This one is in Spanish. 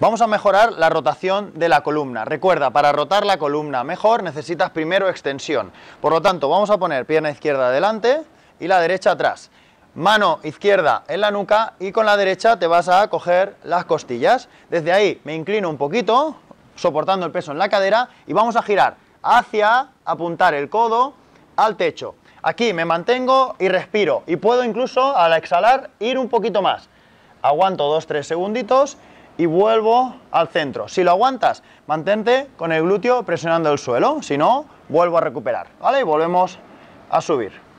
Vamos a mejorar la rotación de la columna. Recuerda, para rotar la columna mejor necesitas primero extensión. Por lo tanto, vamos a poner pierna izquierda adelante y la derecha atrás. Mano izquierda en la nuca y con la derecha te vas a coger las costillas. Desde ahí me inclino un poquito, soportando el peso en la cadera y vamos a girar hacia apuntar el codo al techo. Aquí me mantengo y respiro y puedo incluso al exhalar ir un poquito más. Aguanto 2-3 segunditos y vuelvo al centro. Si lo aguantas, mantente con el glúteo presionando el suelo, si no, vuelvo a recuperar, ¿vale? Y volvemos a subir.